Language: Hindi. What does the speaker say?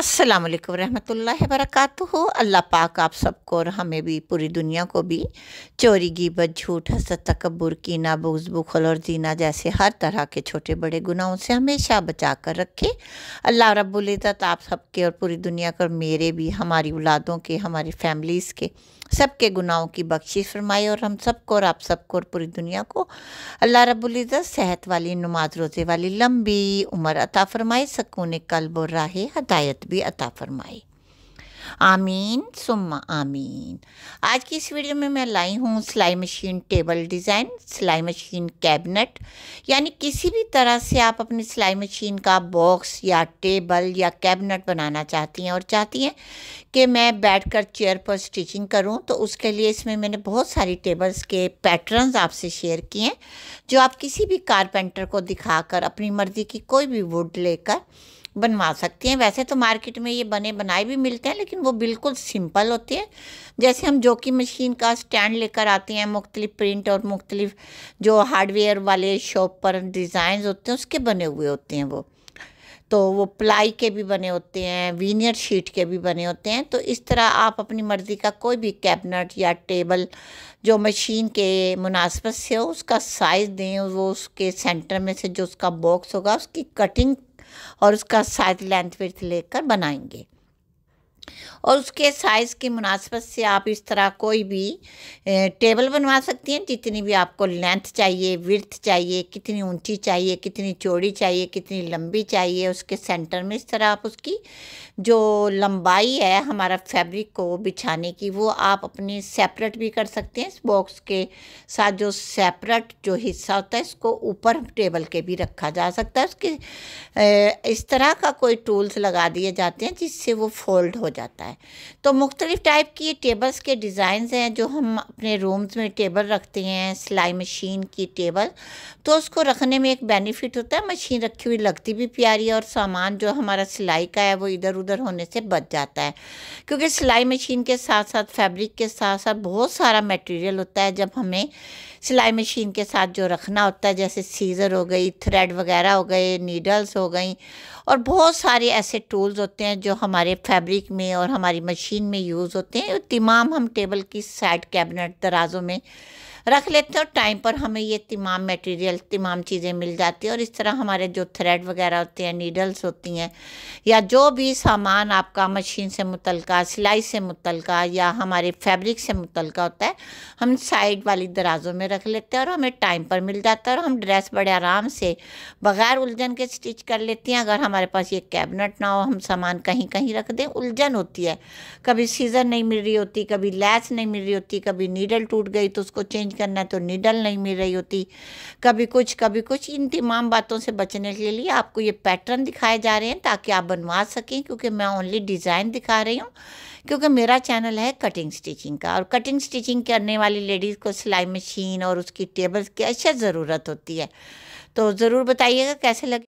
अस्सलाम वालेकुम रहमतुल्लाहि वरकatuहू अल्लाह पाक आप सबको और हमें भी पूरी दुनिया को भी चोरी गीबत झूठ हसद तकबर कीना बुग्ज बुखल और जीना जैसे हर तरह के छोटे बड़े गुनाहों से हमेशा बचा कर रखे अल्लाह रब्बुल इज़्ज़त आप सबके और पूरी दुनिया को मेरे भी हमारी औलादों के हमारी फैमिलीज़ के सबके गुनाहों की बख्शिश फरमाए और हम सबको और आप सबको और पूरी दुनिया को अल्लाह रब्बुल इज़्ज़त सेहत वाली नमाज रोज़े वाली लंबी उम्र अता फरमाए सकून कल्ब और राह हदायत तोफीक भी अता फरमाए आमीन सुम्मा आमीन आज की इस वीडियो में मैं लाई हूँ सिलाई मशीन टेबल डिज़ाइन सिलाई मशीन कैबिनेट यानी किसी भी तरह से आप अपनी सिलाई मशीन का बॉक्स या टेबल या कैबिनेट बनाना चाहती हैं और चाहती हैं कि मैं बैठकर चेयर पर स्टिचिंग करूँ तो उसके लिए इसमें मैंने बहुत सारी टेबल्स के पैटर्न आपसे शेयर किए हैं जो आप किसी भी कारपेंटर को दिखाकर अपनी मर्ज़ी की कोई भी वुड लेकर बनवा सकते हैं वैसे तो मार्केट में ये बने बनाए भी मिलते हैं लेकिन वो बिल्कुल सिंपल होते हैं जैसे हम जो कि मशीन का स्टैंड लेकर आते हैं मुख्तलिफ प्रिंट और मुख्तलिफ जो हार्डवेयर वाले शॉप पर डिज़ाइन होते हैं उसके बने हुए होते हैं वो तो वो प्लाई के भी बने होते हैं वीनियर शीट के भी बने होते हैं तो इस तरह आप अपनी मर्ज़ी का कोई भी कैबिनेट या टेबल जो मशीन के मुनासबत से हो उसका साइज़ दें वो उसके सेंटर में से जो उसका बॉक्स होगा उसकी कटिंग और उसका साइड लेंथ विथ लेकर बनाएंगे और उसके साइज़ की मुनासबत से आप इस तरह कोई भी टेबल बनवा सकती हैं जितनी भी आपको लेंथ चाहिए विर्थ चाहिए कितनी ऊंची चाहिए कितनी चौड़ी चाहिए कितनी लंबी चाहिए उसके सेंटर में इस तरह आप उसकी जो लंबाई है हमारा फैब्रिक को बिछाने की वो आप अपनी सेपरेट भी कर सकते हैं इस बॉक्स के साथ जो सेपरेट जो हिस्सा होता है इसको ऊपर टेबल के भी रखा जा सकता है उसके इस तरह का कोई टूल्स लगा दिए जाते हैं जिससे वो फोल्ड हो जाता है तो मुख्तलिफ़ टाइप की टेबल्स के डिज़ाइन हैं जो हम अपने रूम्स में टेबल रखते हैं सिलाई मशीन की टेबल तो उसको रखने में एक बेनिफिट होता है मशीन रखी हुई लगती भी प्यारी है और सामान जो हमारा सिलाई का है वो इधर उधर होने से बच जाता है क्योंकि सिलाई मशीन के साथ साथ फैब्रिक के साथ साथ बहुत सारा मटेरियल होता है जब हमें सिलाई मशीन के साथ जो रखना होता है जैसे सीज़र हो गई थ्रेड वगैरह हो गए नीडल्स हो गई और बहुत सारे ऐसे टूल्स होते हैं जो हमारे फैब्रिक में और हमारी मशीन में यूज़ होते हैं तमाम हम टेबल की साइड कैबिनेट दराज़ों में रख लेते हैं और टाइम पर हमें ये तमाम मटेरियल तमाम चीज़ें मिल जाती है और इस तरह हमारे जो थ्रेड वगैरह होते हैं नीडल्स होती हैं या जो भी सामान आपका मशीन से मुतल सिलाई से मुतल या हमारे फैब्रिक से मुतल होता है हम साइड वाली दराजों में रख लेते हैं और हमें टाइम पर मिल जाता है और हम ड्रेस बड़े आराम से बग़ैर उलझन के स्टिच कर लेती हैं अगर हमारे पास ये कैबिनेट ना हो हम सामान कहीं कहीं रख दें उलझन होती है कभी सीज़र नहीं मिल रही होती कभी लैस नहीं मिल रही होती कभी नीडल टूट गई तो उसको चेंज चेंज करना है तो निडल नहीं मिल रही होती कभी कुछ कभी कुछ इन तमाम बातों से बचने के लिए आपको ये पैटर्न दिखाए जा रहे हैं ताकि आप बनवा सकें क्योंकि मैं ओनली डिज़ाइन दिखा रही हूँ क्योंकि मेरा चैनल है कटिंग स्टिचिंग का और कटिंग स्टिचिंग करने वाली लेडीज़ को सिलाई मशीन और उसकी टेबल्स की अच्छा ज़रूरत होती है तो ज़रूर बताइएगा कैसे लगे